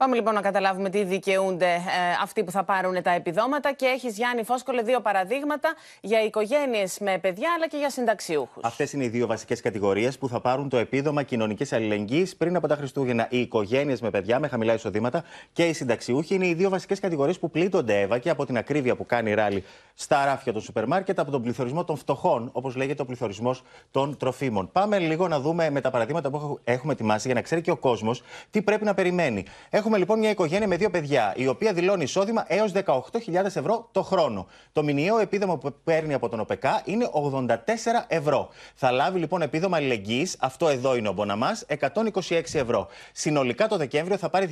Πάμε λοιπόν να καταλάβουμε τι δικαιούνται ε, αυτοί που θα πάρουν τα επιδόματα και έχεις Γιάννη Φόσκολε δύο παραδείγματα για οικογένειες με παιδιά αλλά και για συνταξιούχους. Αυτές είναι οι δύο βασικές κατηγορίες που θα πάρουν το επίδομα κοινωνικής αλληλεγγύης πριν από τα Χριστούγεννα. Οι οικογένειες με παιδιά με χαμηλά εισοδήματα και οι συνταξιούχοι είναι οι δύο βασικές κατηγορίες που πλήττονται, Εύα, και από την ακρίβεια που κάνει η ράλι στα ράφια των σούπερ μάρκετ, από τον πληθωρισμό των φτωχών, όπως λέγεται ο πληθωρισμός των τροφίμων. Πάμε λίγο να δούμε με τα παραδείγματα που έχουμε ετοιμάσει για να ξέρει και ο κόσμος τι πρέπει να περιμένει. Έχουμε λοιπόν μια οικογένεια με δύο παιδιά, η οποία δηλώνει εισόδημα έως 18.000 ευρώ το χρόνο. Το μηνιαίο επίδομα που παίρνει από τον ΟΠΕΚΑ είναι 84 ευρώ. Θα λάβει λοιπόν επίδομα αλληλεγγύης, αυτό εδώ είναι ο Μποναμάς, 126 ευρώ. Συνολικά το Δεκέμβριο θα πάρει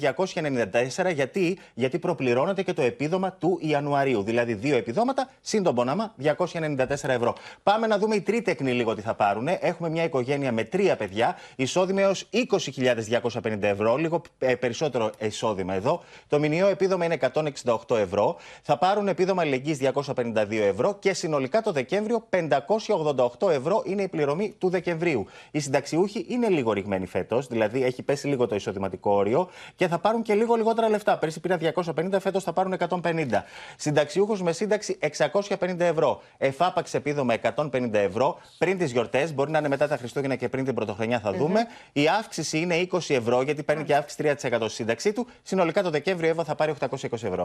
294 γιατί, γιατί προπληρώνεται και το επίδομα του Ιανουαρίου. Δηλαδή δύο επιδόματα συν τον Μποναμά 294 ευρώ. Πάμε να δούμε οι τρίτεκνοι λίγο τι θα πάρουν. Έχουμε μια οικογένεια με τρία παιδιά, εισόδημα έως 20.250 ευρώ, λίγο ε, περισσότερο ε, εισόδημα εδώ. Το μηνιαίο επίδομα είναι 168 ευρώ. Θα πάρουν επίδομα αλληλεγγύης 252 ευρώ και συνολικά το Δεκέμβριο 588 ευρώ είναι η πληρωμή του Δεκεμβρίου. Οι συνταξιούχοι είναι λίγο ρηγμένοι φέτος, δηλαδή έχει πέσει λίγο το εισοδηματικό όριο και θα πάρουν και λίγο λιγότερα λεφτά. Πέρσι πήρα 250, φέτος θα πάρουν 150. Συνταξιούχους με σύνταξη 650 ευρώ. Εφάπαξ επίδομα 150 ευρώ πριν τις γιορτές, μπορεί να είναι μετά τα Χριστούγεννα και πριν την Πρωτοχρονιά, θα δουμε Η αύξηση είναι 20 ευρώ, γιατί παίρνει και αύξηση 3% σύνταξη. Συνολικά το Δεκέμβριο η Εύα θα πάρει 820 ευρώ.